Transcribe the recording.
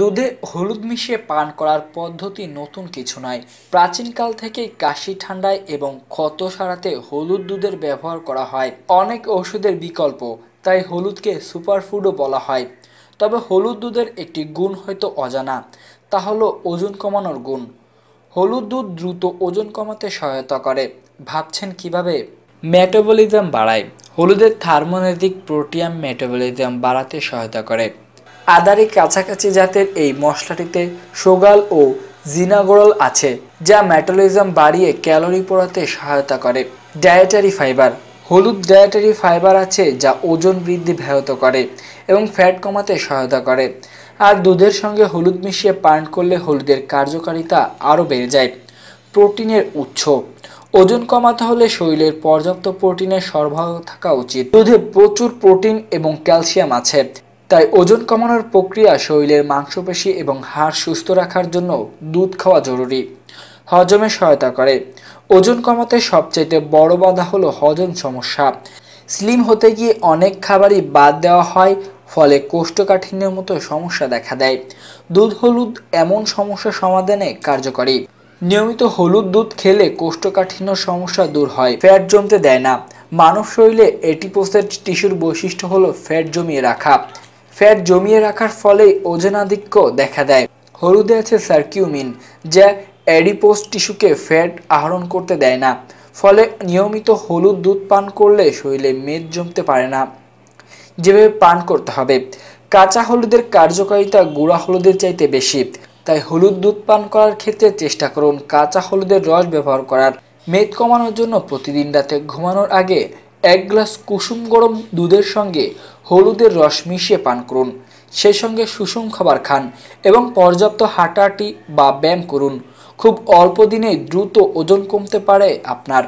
দুধে হলুদ মিশিয়ে পান করার পদ্ধতি নতুন কিছু নয় প্রাচীনকাল থেকে কাশি ঠান্ডায় এবং ক্ষত সারাতে হলুদ দুধের ব্যবহার করা হয় অনেক ওষুধের বিকল্প তাই হলুদকে সুপারফুডও বলা হয় তবে হলুদ দুধের একটি গুণ হয়তো অজানা তা হল ওজন কমানোর গুণ হলুদ দুধ দ্রুত ওজন কমাতে সহায়তা করে ভাবছেন কিভাবে মেটাবলিজম বাড়ায় হলুদের থার্মোনেটিক প্রোটিয়াম মেটাবলিজম বাড়াতে সহায়তা করে আদারে কাছাকাছি জাতের এই মশলাটিতে সোগাল ও জিনাগোরাল আছে যা ম্যাটালিজম বাড়িয়ে ক্যালোরি পড়াতে সহায়তা করে ডায়েটারি ফাইবার হলুদ ডায়েটারি ফাইবার আছে যা ওজন বৃদ্ধি ব্যাহত করে এবং ফ্যাট কমাতে সহায়তা করে আর দুধের সঙ্গে হলুদ মিশিয়ে পান করলে হলুদের কার্যকারিতা আরও বেড়ে যায় প্রোটিনের উৎস ওজন কমাতে হলে শরীরের পর্যাপ্ত প্রোটিনের সরবরাহ থাকা উচিত দুধে প্রচুর প্রোটিন এবং ক্যালসিয়াম আছে তাই ওজন কমানোর প্রক্রিয়া শরীরের মাংসপেশি এবং হাড় সুস্থ রাখার জন্য দুধ খাওয়া জরুরি হজমে সহায়তা করে ওজন কমাতে সবচাইতে বড় বাধা হলো হজম সমস্যা স্লিম হতে গিয়ে অনেক খাবারই বাদ দেওয়া হয় ফলে কোষ্ঠকাঠিন্যের মতো সমস্যা দেখা দেয় দুধ হলুদ এমন সমস্যা সমাধানে কার্যকরী নিয়মিত হলুদ দুধ খেলে কোষ্ঠকাঠিন্য সমস্যা দূর হয় ফ্যাট জমতে দেয় না মানব শরীরে এটিপোসের টিস্যুর বৈশিষ্ট্য হলো ফ্যাট জমিয়ে রাখা ফ্যাট জমিয়ে রাখার ফলে ওজনাধিক্য দেখা দেয় হলুদে আছে সার্কিউমিন যা অ্যাডিপোস টিস্যুকে ফ্যাট আহরণ করতে দেয় না ফলে নিয়মিত হলুদ দুধ পান করলে শরীরে মেদ জমতে পারে না যেভাবে পান করতে হবে কাঁচা হলুদের কার্যকারিতা গুঁড়া হলুদের চাইতে বেশি তাই হলুদ দুধ পান করার ক্ষেত্রে চেষ্টা করুন কাঁচা হলুদের রস ব্যবহার করার মেদ কমানোর জন্য প্রতিদিন রাতে ঘুমানোর আগে এক গ্লাস কুসুম গরম দুধের সঙ্গে হলুদের রস মিশিয়ে পান করুন সেই সঙ্গে সুষম খাবার খান এবং পর্যাপ্ত হাঁটাহাঁটি বা ব্যায়াম করুন খুব অল্প দিনে দ্রুত ওজন কমতে পারে আপনার